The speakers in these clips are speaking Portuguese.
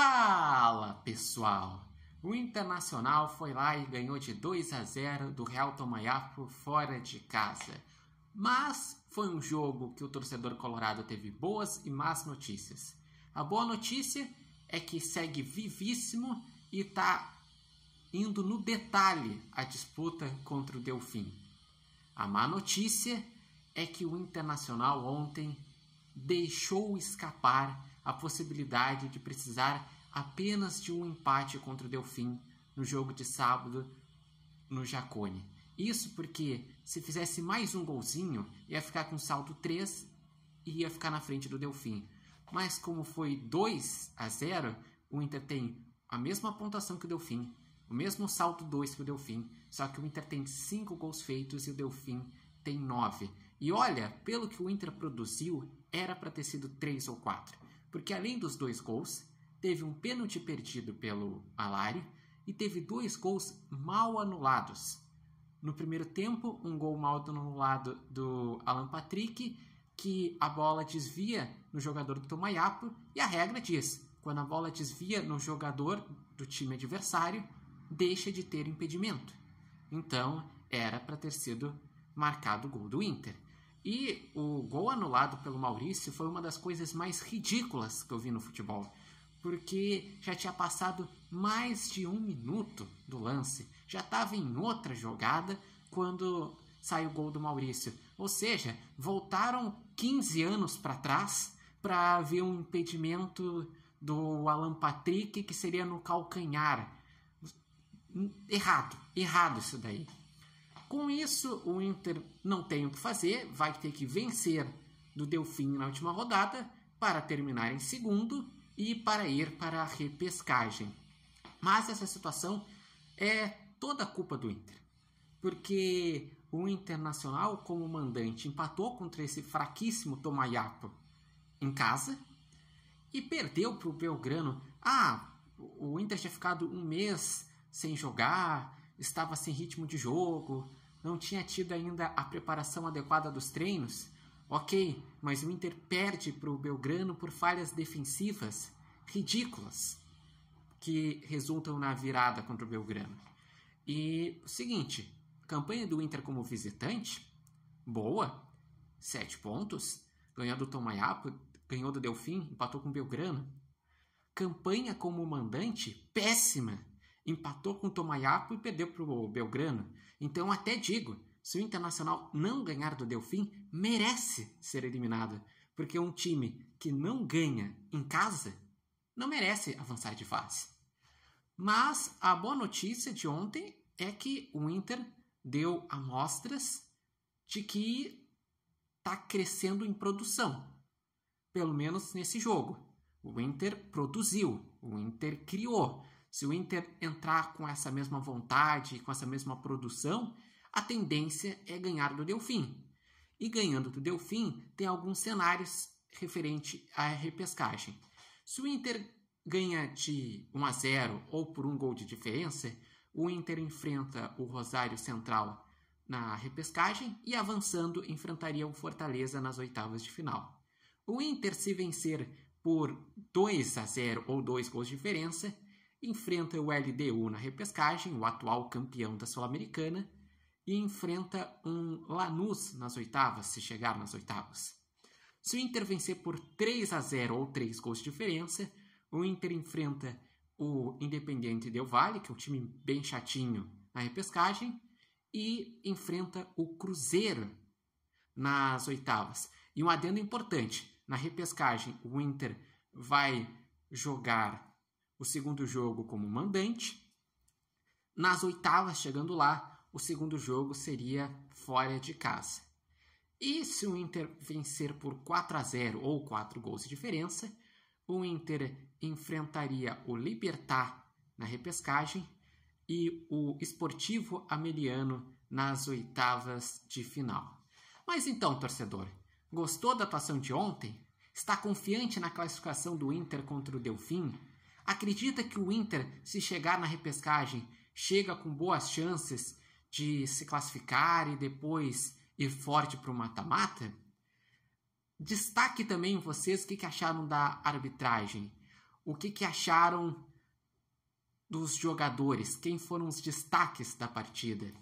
Fala pessoal! O Internacional foi lá e ganhou de 2 a 0 do Real Tomaiá por fora de casa. Mas foi um jogo que o torcedor colorado teve boas e más notícias. A boa notícia é que segue vivíssimo e está indo no detalhe a disputa contra o Delfim. A má notícia é que o Internacional ontem deixou escapar a possibilidade de precisar apenas de um empate contra o Delfim no jogo de sábado no Jacone. Isso porque se fizesse mais um golzinho, ia ficar com salto 3 e ia ficar na frente do Delfim. Mas como foi 2 a 0, o Inter tem a mesma pontuação que o Delfim, o mesmo salto 2 que o Delfim, só que o Inter tem 5 gols feitos e o Delfim tem 9. E olha, pelo que o Inter produziu, era para ter sido 3 ou 4. Porque além dos dois gols, teve um pênalti perdido pelo Alari e teve dois gols mal anulados. No primeiro tempo, um gol mal anulado do Alan Patrick, que a bola desvia no jogador do Tomayapo, e a regra diz: quando a bola desvia no jogador do time adversário, deixa de ter impedimento. Então, era para ter sido marcado o gol do Inter. E o gol anulado pelo Maurício foi uma das coisas mais ridículas que eu vi no futebol, porque já tinha passado mais de um minuto do lance, já estava em outra jogada quando saiu o gol do Maurício. Ou seja, voltaram 15 anos para trás para ver um impedimento do Alan Patrick que seria no calcanhar. Errado, errado isso daí. Com isso, o Inter não tem o que fazer, vai ter que vencer do Delfim na última rodada para terminar em segundo e para ir para a repescagem. Mas essa situação é toda culpa do Inter, porque o Internacional, como mandante, empatou contra esse fraquíssimo Tomayapo em casa e perdeu para o Belgrano. Ah, o Inter tinha ficado um mês sem jogar, estava sem ritmo de jogo, não tinha tido ainda a preparação adequada dos treinos. Ok, mas o Inter perde para o Belgrano por falhas defensivas ridículas que resultam na virada contra o Belgrano. E o seguinte, campanha do Inter como visitante, boa, sete pontos, ganhou do Tomaiapo, ganhou do Delfim, empatou com o Belgrano. Campanha como mandante, péssima, empatou com o Tomayapo e perdeu para o Belgrano. Então até digo, se o Internacional não ganhar do Delfim, merece ser eliminado, porque um time que não ganha em casa não merece avançar de fase. Mas a boa notícia de ontem é que o Inter deu amostras de que está crescendo em produção, pelo menos nesse jogo. O Inter produziu, o Inter criou. Se o Inter entrar com essa mesma vontade, com essa mesma produção, a tendência é ganhar do Delfim. E ganhando do Delfim, tem alguns cenários referente à repescagem. Se o Inter ganha de 1 a 0 ou por um gol de diferença, o Inter enfrenta o Rosário Central na repescagem e avançando enfrentaria o Fortaleza nas oitavas de final. O Inter se vencer por 2 a 0 ou dois gols de diferença, enfrenta o LDU na repescagem, o atual campeão da Sul-Americana, e enfrenta um Lanús nas oitavas, se chegar nas oitavas. Se o Inter vencer por 3 a 0 ou 3 gols de diferença, o Inter enfrenta o Independiente Del Valle, que é um time bem chatinho na repescagem, e enfrenta o Cruzeiro nas oitavas. E um adendo importante: na repescagem, o Inter vai jogar o segundo jogo como mandante. Nas oitavas, chegando lá, o segundo jogo seria fora de casa. E se o Inter vencer por 4 a 0 ou 4 gols de diferença, o Inter enfrentaria o Libertar na repescagem e o Esportivo Ameliano nas oitavas de final. Mas então, torcedor, gostou da atuação de ontem? Está confiante na classificação do Inter contra o Delfim Acredita que o Inter, se chegar na repescagem, chega com boas chances de se classificar e depois ir forte para o mata-mata? Destaque também vocês o que, que acharam da arbitragem, o que, que acharam dos jogadores, quem foram os destaques da partida.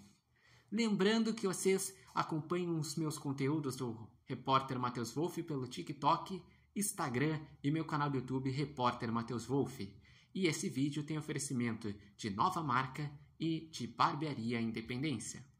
Lembrando que vocês acompanham os meus conteúdos do repórter Matheus Wolff pelo TikTok Instagram e meu canal do YouTube Repórter Matheus Wolff. E esse vídeo tem oferecimento de nova marca e de barbearia Independência.